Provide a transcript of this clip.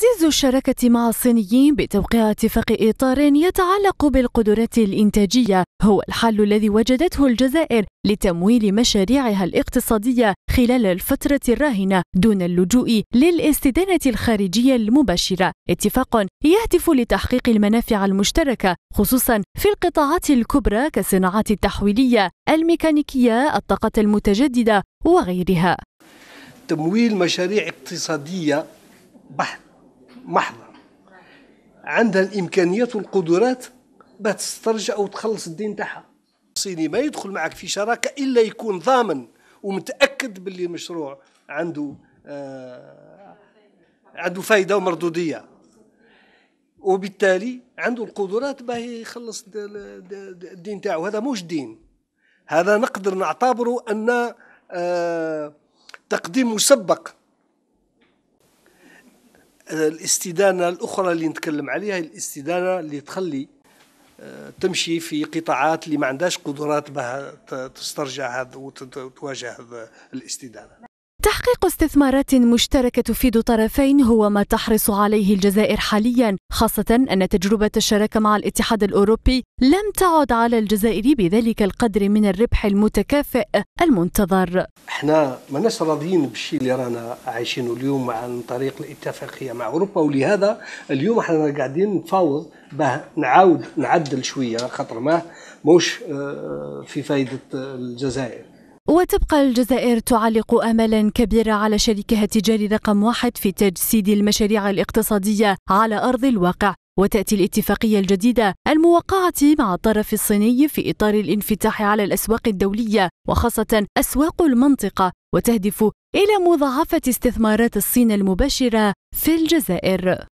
تعزيز الشراكة مع الصينيين بتوقيع اتفاق إطار يتعلق بالقدرات الإنتاجية هو الحل الذي وجدته الجزائر لتمويل مشاريعها الاقتصادية خلال الفترة الراهنة دون اللجوء للاستدانة الخارجية المباشرة، اتفاق يهدف لتحقيق المنافع المشتركة خصوصا في القطاعات الكبرى كالصناعات التحويلية، الميكانيكية، الطاقة المتجددة وغيرها. تمويل مشاريع اقتصادية بحت محضة عندها الامكانيات والقدرات باش تسترجع وتخلص الدين تاعها الصيني ما يدخل معك في شراكه الا يكون ضامن ومتاكد باللي المشروع عنده آه عنده فائده ومردوديه وبالتالي عنده القدرات باه يخلص الدين تاعو هذا مش دين هذا نقدر نعتبره ان آه تقديم مسبق الاستدانه الاخرى اللي نتكلم عليها هي الاستدانه اللي تخلي آه، تمشي في قطاعات اللي ما عندهاش قدرات بها تسترجع هذا وتواجه الاستدانه تحقيق استثمارات مشتركة تفيد طرفين هو ما تحرص عليه الجزائر حاليا خاصة أن تجربة الشراكة مع الاتحاد الأوروبي لم تعد على الجزائر بذلك القدر من الربح المتكافئ المنتظر احنا ما راضيين بالشيء اللي رانا عايشينه اليوم عن طريق الاتفاقية مع أوروبا ولهذا اليوم احنا قاعدين نفاوض باه نعاود نعدل شوية خاطر ما موش آه، في فايدة الجزائر وتبقى الجزائر تعلق املا كبيرة على شريكها التجاري رقم واحد في تجسيد المشاريع الاقتصاديه على ارض الواقع وتأتي الاتفاقية الجديدة الموقعة مع الطرف الصيني في إطار الانفتاح على الأسواق الدولية وخاصة أسواق المنطقة وتهدف إلى مضاعفة استثمارات الصين المباشرة في الجزائر